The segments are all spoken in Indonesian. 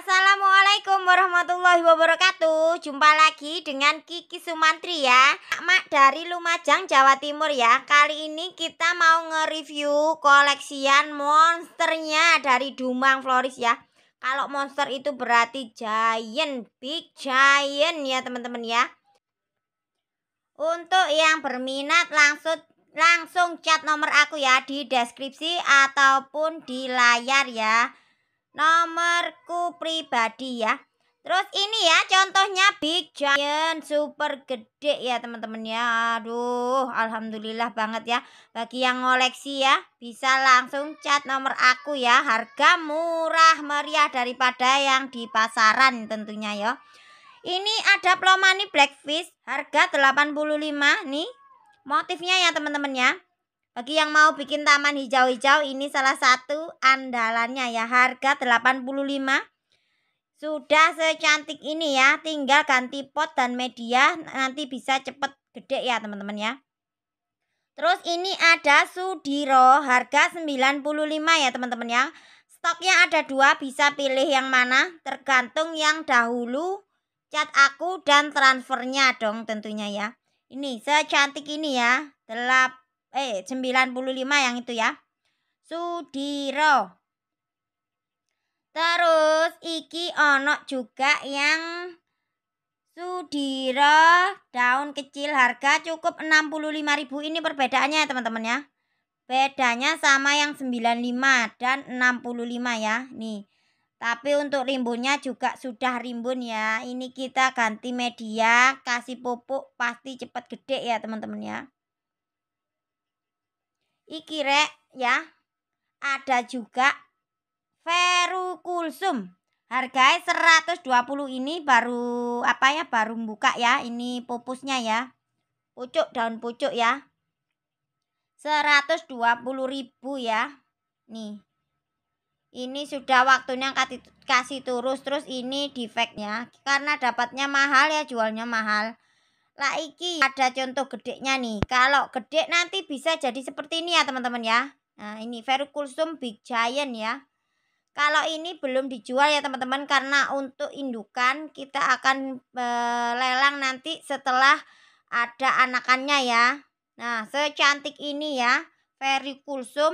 Assalamualaikum warahmatullahi wabarakatuh Jumpa lagi dengan Kiki Sumantri ya Mak dari Lumajang, Jawa Timur ya Kali ini kita mau nge-review koleksian monsternya dari Dumang Floris ya Kalau monster itu berarti giant, big giant ya teman-teman ya Untuk yang berminat langsung langsung chat nomor aku ya di deskripsi ataupun di layar ya nomorku pribadi ya. Terus ini ya contohnya big giant super gede ya teman-teman ya. Aduh, alhamdulillah banget ya bagi yang ngoleksi ya. Bisa langsung cat nomor aku ya. Harga murah meriah daripada yang di pasaran tentunya ya. Ini ada plomani blackfish harga 85 nih. Motifnya ya teman-teman ya. Bagi yang mau bikin taman hijau-hijau ini salah satu andalannya ya. Harga 85. Sudah secantik ini ya. Tinggal ganti pot dan media nanti bisa cepet gede ya teman-teman ya. Terus ini ada Sudiro harga 95 ya teman-teman ya. Stoknya ada dua bisa pilih yang mana tergantung yang dahulu cat aku dan transfernya dong tentunya ya. Ini secantik ini ya. 8 eh 95 yang itu ya. Sudiro. Terus iki ono juga yang Sudiro daun kecil harga cukup 65.000 ini perbedaannya ya teman-teman ya. Bedanya sama yang 95 dan 65 ya. Nih. Tapi untuk rimbunnya juga sudah rimbun ya. Ini kita ganti media, kasih pupuk pasti cepat gede ya teman-teman ya. Iki rek ya. Ada juga ferukulsum Harganya 120 ini baru apa ya? Baru buka ya. Ini pupusnya ya. Pucuk daun pucuk ya. 120.000 ya. Nih. Ini sudah waktunya kasih turus terus ini defeknya karena dapatnya mahal ya jualnya mahal lah iki ada contoh gedeknya nih. Kalau gede nanti bisa jadi seperti ini ya teman-teman ya. Nah ini verukulsum big giant ya. Kalau ini belum dijual ya teman-teman karena untuk indukan kita akan e, lelang nanti setelah ada anakannya ya. Nah secantik ini ya verukulsum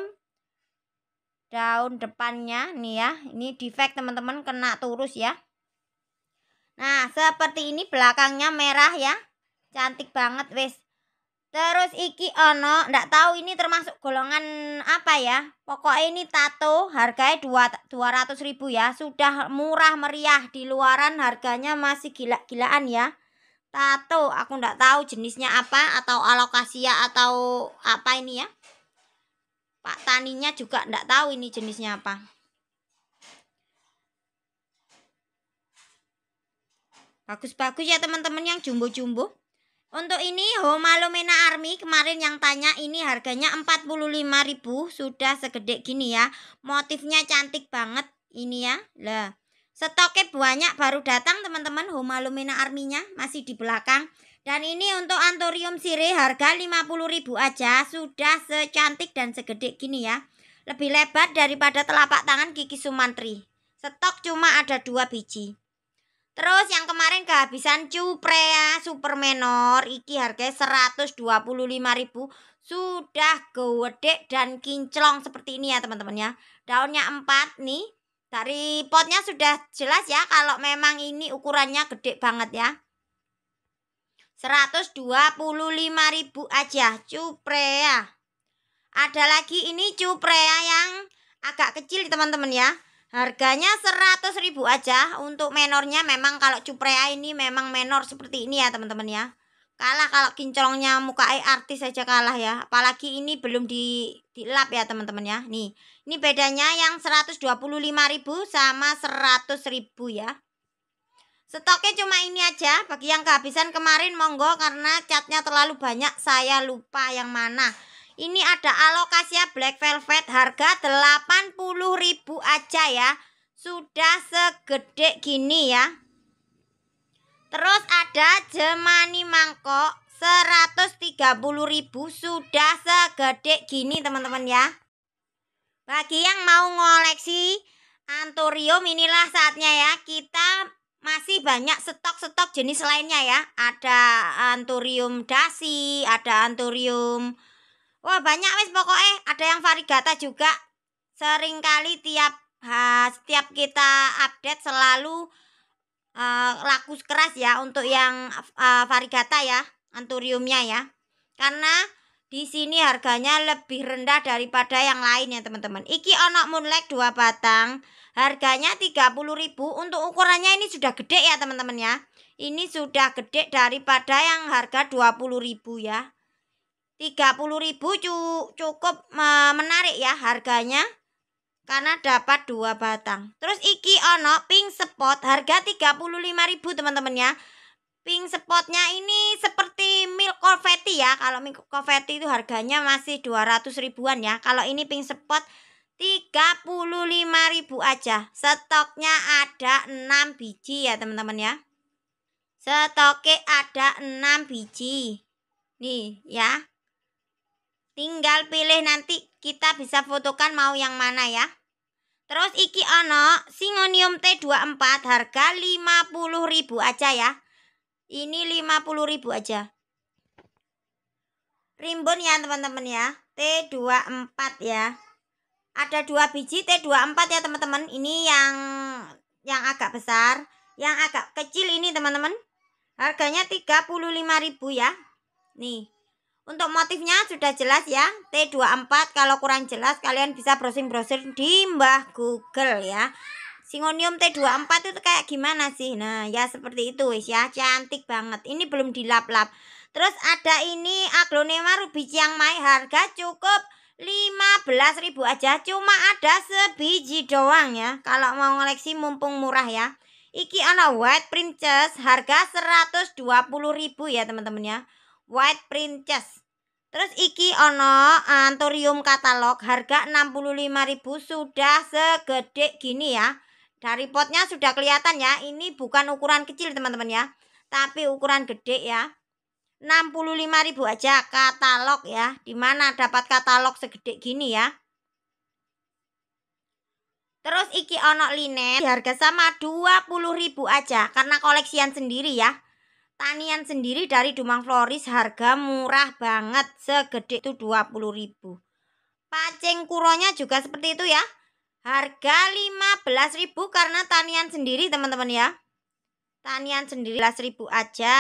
daun depannya nih ya. Ini defect teman-teman kena turus ya. Nah seperti ini belakangnya merah ya. Cantik banget wes. Terus iki ono, ndak tahu ini termasuk golongan apa ya. pokok ini tato harganya dua dua ratus ribu ya. Sudah murah meriah di luaran harganya masih gila-gilaan ya. Tato aku ndak tahu jenisnya apa atau alokasia ya, atau apa ini ya. Pak Taninya juga ndak tahu ini jenisnya apa. Bagus-bagus ya teman-teman yang jumbo-jumbo. Untuk ini Lumina Army kemarin yang tanya ini harganya 45.000 sudah segede gini ya. Motifnya cantik banget ini ya. Lah, stoknya banyak baru datang teman-teman Army-nya masih di belakang. Dan ini untuk Anthurium sire harga 50.000 aja sudah secantik dan segede gini ya. Lebih lebar daripada telapak tangan Kiki Sumantri. Stok cuma ada dua biji. Terus yang kemarin kehabisan cuprea super menor iki harganya ribu sudah gede dan kinclong seperti ini ya teman-teman ya. Daunnya 4 nih. Dari potnya sudah jelas ya kalau memang ini ukurannya gede banget ya. ribu aja cuprea Ada lagi ini cuprea yang agak kecil teman-teman ya. Harganya 100 ribu aja untuk menornya memang kalau cuprea ini memang menor seperti ini ya teman-teman ya. Kalah kalau kinclongnya muka artis aja kalah ya. Apalagi ini belum di, dilap ya teman-teman ya. Nih, ini bedanya yang 125 ribu sama 100 ribu ya. Stoknya cuma ini aja. Bagi yang kehabisan kemarin monggo karena catnya terlalu banyak saya lupa yang mana. Ini ada alokasia ya, Black Velvet harga 80.000 aja ya. Sudah segede gini ya. Terus ada jemani mangkok 130.000 sudah segede gini teman-teman ya. Bagi yang mau ngoleksi anturium inilah saatnya ya. Kita masih banyak stok-stok jenis lainnya ya. Ada anturium dasi, ada anturium Wah banyak wis pokoknya ada yang varigata juga. Seringkali tiap ha, setiap kita update selalu uh, laku keras ya untuk yang uh, e, varigata ya, anturiumnya ya. Karena di sini harganya lebih rendah daripada yang lain ya teman-teman. Iki onok moonlight 2 batang, harganya ribu untuk ukurannya ini sudah gede ya teman-teman ya. Ini sudah gede daripada yang harga ribu ya. 30.000 cu cukup menarik ya harganya karena dapat dua batang. Terus iki ono pink spot harga 35.000 teman-teman ya. Pink spotnya ini seperti milk confetti ya. Kalau milk confetti itu harganya masih 200 ribuan ya. Kalau ini pink spot ribu aja. Stoknya ada 6 biji ya teman-teman ya. Stoknya ada 6 biji. Nih ya. Tinggal pilih nanti kita bisa fotokan mau yang mana ya. Terus iki ono singonium T24 harga 50.000 aja ya. Ini 50.000 aja. Rimbun ya teman-teman ya. T24 ya. Ada dua biji T24 ya teman-teman. Ini yang yang agak besar, yang agak kecil ini teman-teman. Harganya 35.000 ya. Nih. Untuk motifnya sudah jelas ya. T24 kalau kurang jelas kalian bisa browsing-browsing di Mbah Google ya. Singonium T24 itu kayak gimana sih? Nah, ya seperti itu wis ya. Cantik banget. Ini belum dilap-lap. Terus ada ini aglonema ruby Chiang Mai harga cukup 15.000 aja cuma ada sebiji doang ya kalau mau ngoleksi mumpung murah ya iki ana white princess harga 120.000 ya teman-teman ya White Princess. Terus iki ono eh, anturium katalog harga 65.000 sudah segede gini ya. Dari potnya sudah kelihatan ya, ini bukan ukuran kecil teman-teman ya, tapi ukuran gede ya. 65.000 aja katalog ya. Dimana dapat katalog segede gini ya? Terus iki ono linen harga sama 20.000 aja karena koleksian sendiri ya. Tanian sendiri dari Dumang Floris harga murah banget, segede itu 20000 ribu. Pacing kuronya juga seperti itu ya. Harga 15000 karena tanian sendiri teman-teman ya. Tanian sendiri 15000 aja.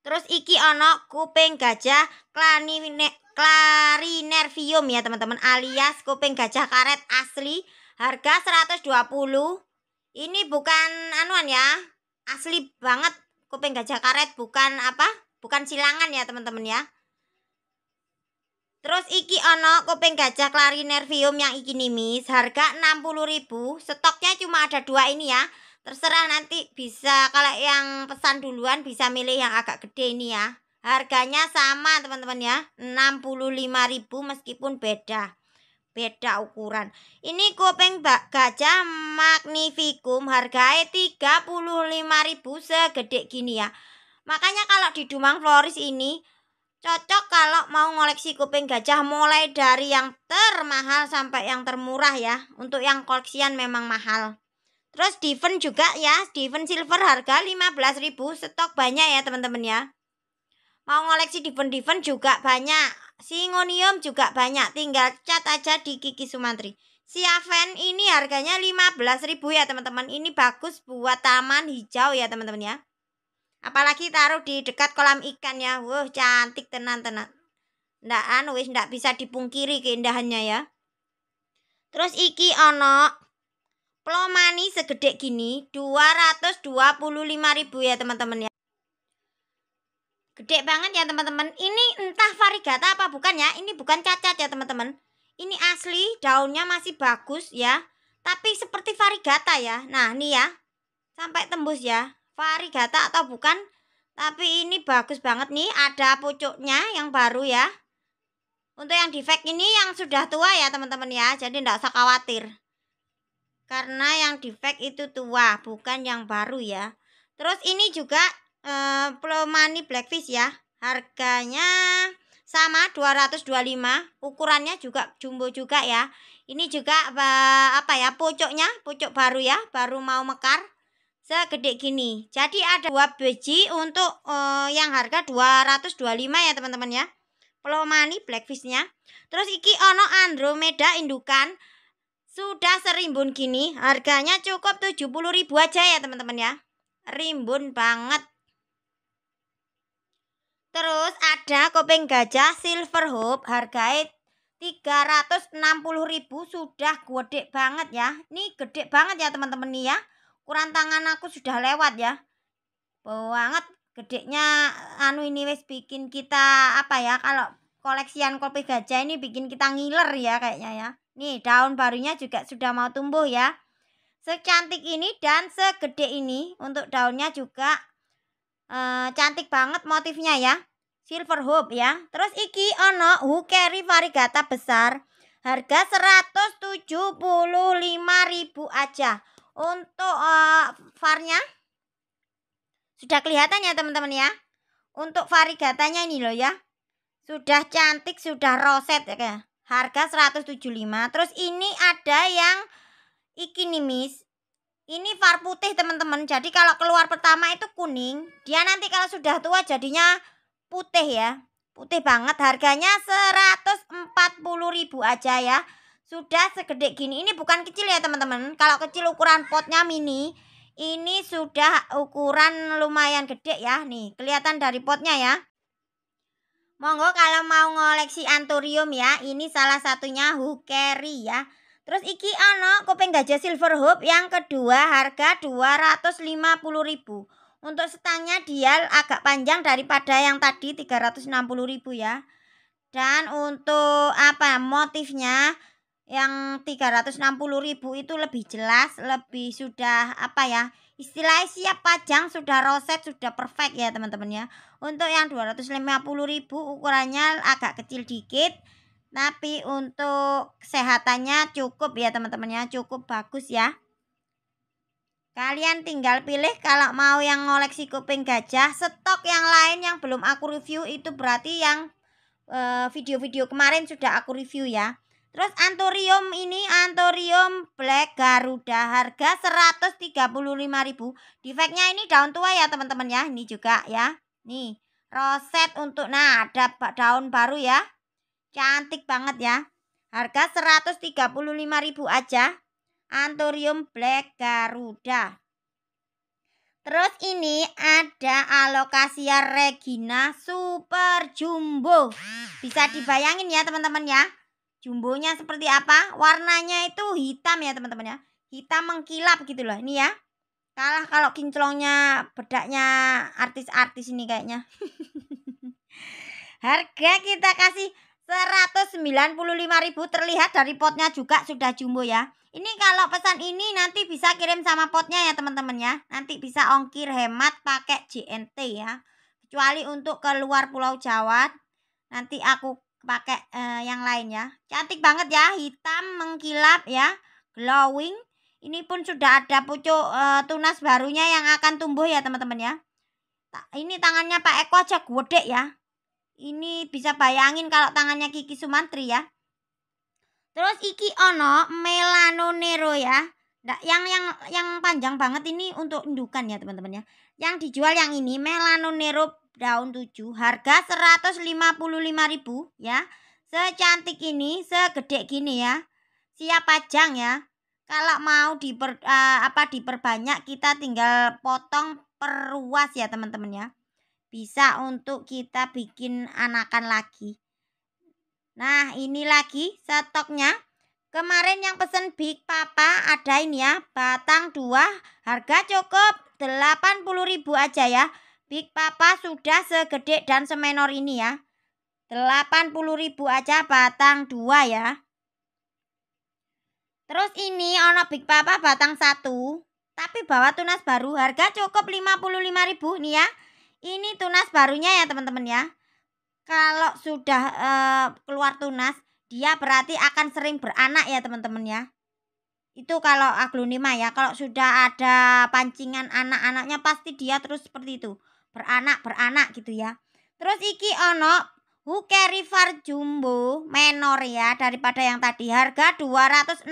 Terus iki ono kuping gajah klanine, klarinervium ya teman-teman alias kuping gajah karet asli harga 120. Ini bukan anuan ya, asli banget kuping gajah karet bukan apa bukan silangan ya teman-teman ya Terus iki ono kuping gajah klarinervium yang iki nimis harga 60.000 stoknya cuma ada dua ini ya terserah nanti bisa kalau yang pesan duluan bisa milih yang agak gede ini ya harganya sama teman-teman ya 65.000 meskipun beda beda ukuran. Ini kuping gajah magnificum harganya ribu segede gini ya. Makanya kalau di Dumang Floris ini cocok kalau mau ngoleksi kuping gajah mulai dari yang termahal sampai yang termurah ya. Untuk yang koleksian memang mahal. Terus Diven juga ya, Diven Silver harga 15.000 stok banyak ya teman-teman ya. Mau ngoleksi Diven-Diven juga banyak Singonium juga banyak, tinggal cat aja di Kiki Sumantri. Siaven ini harganya 15.000 ya teman-teman. Ini bagus buat taman hijau ya teman-teman ya. Apalagi taruh di dekat kolam ikan ya. Wah, cantik tenan-tenan. Ndak anu wis ndak bisa dipungkiri keindahannya ya. Terus iki ono plomani segede gini 225.000 ya teman-teman ya. Gede banget ya teman-teman. Ini entah varigata apa bukan ya. Ini bukan cacat ya teman-teman. Ini asli daunnya masih bagus ya. Tapi seperti varigata ya. Nah ini ya. Sampai tembus ya. Varigata atau bukan. Tapi ini bagus banget nih. Ada pucuknya yang baru ya. Untuk yang defect ini yang sudah tua ya teman-teman ya. Jadi tidak usah khawatir. Karena yang defect itu tua bukan yang baru ya. Terus ini juga eh, Pulau Blackfish ya. Harganya sama 225, ukurannya juga jumbo juga ya. Ini juga apa ya pucuknya, pucuk baru ya, baru mau mekar segede gini. Jadi ada dua biji untuk uh, yang harga 225 ya teman-teman ya. Pelomani blackfishnya. Terus iki ono Andromeda indukan sudah serimbun gini, harganya cukup 70.000 aja ya teman-teman ya. Rimbun banget. Terus ada kuping gajah silver hope harganya 360 ribu sudah gede banget ya. Ini gede banget ya teman-teman nih ya. kurang tangan aku sudah lewat ya. Banget gedenya anu ini wes bikin kita apa ya kalau koleksian kopi gajah ini bikin kita ngiler ya kayaknya ya. Nih daun barunya juga sudah mau tumbuh ya. Secantik ini dan segede ini untuk daunnya juga Eh, cantik banget motifnya ya. Silver hoop ya. Terus iki ono hukeri varigata besar. Harga 175.000 aja. Untuk uh, varnya sudah kelihatan ya teman-teman ya. Untuk varigatanya ini loh ya. Sudah cantik, sudah roset ya. Harga 175. Terus ini ada yang iki nih Miss. Ini var putih teman-teman. Jadi kalau keluar pertama itu kuning, dia nanti kalau sudah tua jadinya putih ya. Putih banget harganya 140.000 aja ya. Sudah segede gini. Ini bukan kecil ya teman-teman. Kalau kecil ukuran potnya mini, ini sudah ukuran lumayan gede ya. Nih, kelihatan dari potnya ya. Monggo kalau mau ngoleksi anturium ya, ini salah satunya hukeri ya. Terus iki ono kuping gajah silver hoop yang kedua harga 250.000. Untuk setangnya dia agak panjang daripada yang tadi 360.000 ya. Dan untuk apa motifnya yang 360.000 itu lebih jelas, lebih sudah apa ya? Istilahnya siap pajang, sudah roset, sudah perfect ya teman-teman ya. Untuk yang 250.000 ukurannya agak kecil dikit tapi untuk kesehatannya cukup ya teman-temannya, cukup bagus ya. Kalian tinggal pilih kalau mau yang ngoleksi kuping gajah, stok yang lain yang belum aku review itu berarti yang eh, video-video kemarin sudah aku review ya. Terus antorium ini antorium black garuda harga 135.000. Defeknya ini daun tua ya teman-teman ya. Ini juga ya. Nih, roset untuk nah ada daun baru ya. Cantik banget ya. Harga 135.000 aja. Anthurium Black Garuda. Terus ini ada alokasia Regina Super Jumbo. Bisa dibayangin ya teman-teman ya. Jumbonya seperti apa? Warnanya itu hitam ya teman-teman ya. Hitam mengkilap gitu loh. Ini ya. Kalah kalau kinclongnya bedaknya artis-artis ini kayaknya. Harga kita kasih 195.000 terlihat dari potnya juga sudah jumbo ya. Ini kalau pesan ini nanti bisa kirim sama potnya ya teman-teman ya. Nanti bisa ongkir hemat pakai JNT ya. Kecuali untuk keluar Pulau Jawa. Nanti aku pakai uh, yang lain ya. Cantik banget ya, hitam mengkilap ya, glowing. Ini pun sudah ada pucuk uh, tunas barunya yang akan tumbuh ya teman-teman ya. Ini tangannya Pak Eko aja gede ya ini bisa bayangin kalau tangannya Kiki Sumantri ya. Terus iki ono melanonero ya. yang yang yang panjang banget ini untuk indukan ya teman-teman ya. Yang dijual yang ini melanonero daun 7 harga 155.000 ya. Secantik ini, segede gini ya. Siap pajang ya kalau mau diper uh, apa diperbanyak kita tinggal potong perluas ya teman-teman ya bisa untuk kita bikin anakan lagi. Nah, ini lagi stoknya. Kemarin yang pesen Big Papa ada ini ya, batang 2, harga cukup 80.000 aja ya. Big Papa sudah segede dan semenor ini ya. 80.000 aja batang 2 ya. Terus ini ono Big Papa batang 1, tapi bawa tunas baru harga cukup 55.000 nih ya. Ini tunas barunya ya teman-teman ya. Kalau sudah uh, keluar tunas, dia berarti akan sering beranak ya teman-teman ya. Itu kalau aglonema ya. Kalau sudah ada pancingan anak-anaknya pasti dia terus seperti itu. Beranak, beranak gitu ya. Terus iki ono hukerifar jumbo menor ya daripada yang tadi harga 260.000.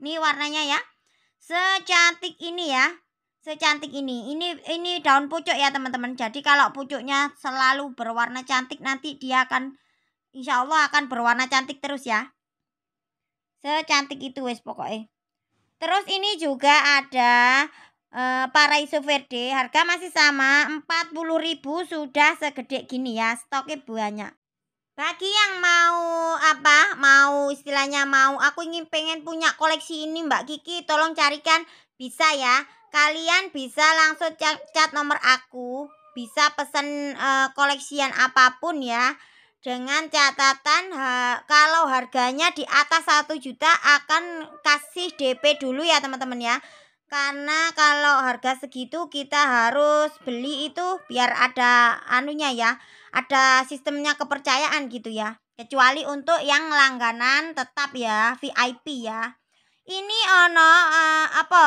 Nih warnanya ya. Secantik ini ya secantik ini. Ini ini daun pucuk ya teman-teman. Jadi kalau pucuknya selalu berwarna cantik nanti dia akan insya Allah akan berwarna cantik terus ya. Secantik itu wes pokoknya. Terus ini juga ada e, paraiso verde. Harga masih sama 40.000 sudah segede gini ya. Stoknya banyak. Bagi yang mau apa, mau istilahnya mau aku ingin pengen punya koleksi ini Mbak Kiki, tolong carikan bisa ya. Kalian bisa langsung cat, cat nomor aku, bisa pesen uh, koleksian apapun ya. Dengan catatan ha, kalau harganya di atas 1 juta akan kasih DP dulu ya teman-teman ya. Karena kalau harga segitu kita harus beli itu biar ada anunya ya. Ada sistemnya kepercayaan gitu ya. Kecuali untuk yang langganan tetap ya VIP ya. Ini ono uh, apa?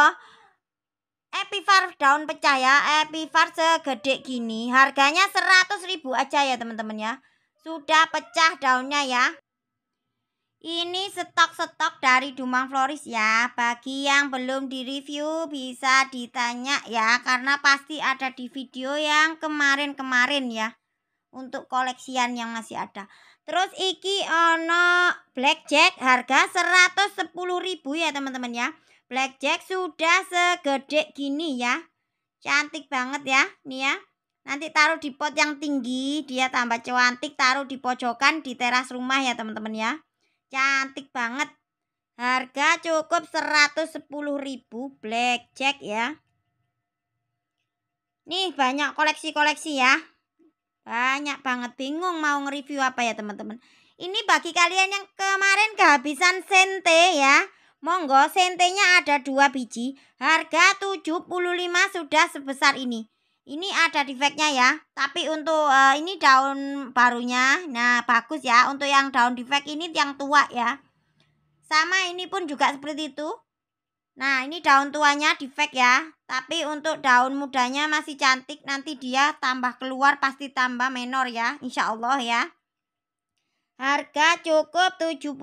Epifar daun pecah ya. Epifar segede gini. Harganya 100 ribu aja ya teman-teman ya. Sudah pecah daunnya ya. Ini stok-stok dari Dumang Floris ya. Bagi yang belum di review bisa ditanya ya. Karena pasti ada di video yang kemarin-kemarin ya. Untuk koleksian yang masih ada. Terus iki ono blackjack harga 110 ribu ya teman-teman ya. Blackjack sudah segede gini ya. Cantik banget ya, nih ya. Nanti taruh di pot yang tinggi, dia tambah cantik, taruh di pojokan di teras rumah ya teman-teman ya. Cantik banget. Harga cukup 110.000 blackjack ya. Nih banyak koleksi-koleksi ya. Banyak banget bingung mau nge-review apa ya teman-teman. Ini bagi kalian yang kemarin kehabisan sente ya. Monggo sentenya ada dua biji, harga 75 sudah sebesar ini. Ini ada defectnya ya, tapi untuk uh, ini daun barunya, nah bagus ya. Untuk yang daun defect ini yang tua ya. Sama ini pun juga seperti itu. Nah ini daun tuanya defect ya, tapi untuk daun mudanya masih cantik, nanti dia tambah keluar pasti tambah menor ya, insya Allah ya. Harga cukup 75.000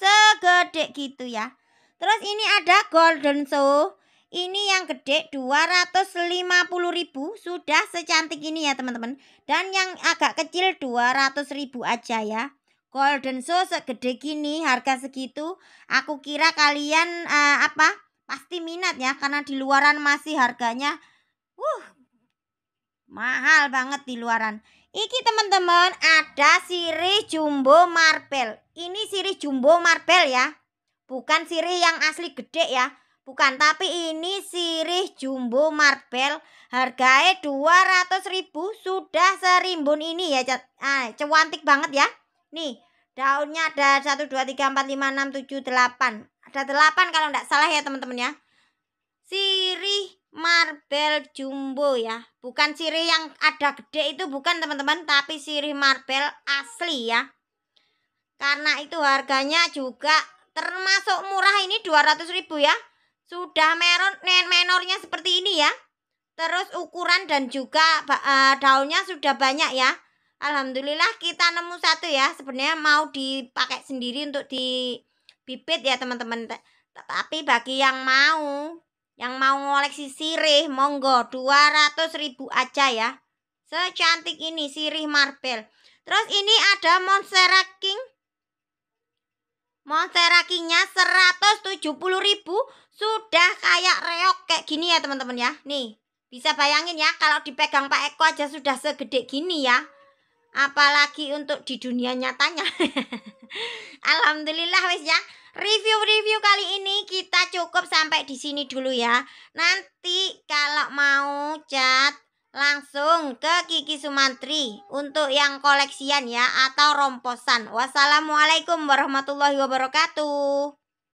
segede gitu ya. Terus ini ada golden show. Ini yang gede 250.000 sudah secantik ini ya teman-teman. Dan yang agak kecil 200.000 aja ya. Golden show segede gini harga segitu. Aku kira kalian uh, apa? Pasti minat ya karena di luaran masih harganya uh mahal banget di luaran. Iki teman-teman ada sirih jumbo marble. Ini sirih jumbo marble ya. Bukan sirih yang asli gede ya. Bukan, tapi ini sirih jumbo marble. Harganya 200 ribu sudah serimbun ini ya. cewantik ah, banget ya. Nih, daunnya ada 1 2 3 4 5 6 7 8. Ada 8 kalau tidak salah ya teman-teman ya. Sirih Marble jumbo ya. Bukan sirih yang ada gede itu bukan teman-teman, tapi sirih marble asli ya. Karena itu harganya juga termasuk murah ini ribu ya. Sudah meron menornya seperti ini ya. Terus ukuran dan juga e, daunnya sudah banyak ya. Alhamdulillah kita nemu satu ya. Sebenarnya mau dipakai sendiri untuk di ya teman-teman. tetapi bagi yang mau yang mau ngoleksi sirih monggo 200 ribu aja ya. Secantik ini sirih marble. Terus ini ada Monstera King. Monstera Kingnya 170 ribu. Sudah kayak reok kayak gini ya teman-teman ya. Nih bisa bayangin ya kalau dipegang Pak Eko aja sudah segede gini ya apalagi untuk di dunia nyatanya. Alhamdulillah wis ya. Review-review kali ini kita cukup sampai di sini dulu ya. Nanti kalau mau chat langsung ke Kiki Sumantri untuk yang koleksian ya atau romposan. Wassalamualaikum warahmatullahi wabarakatuh.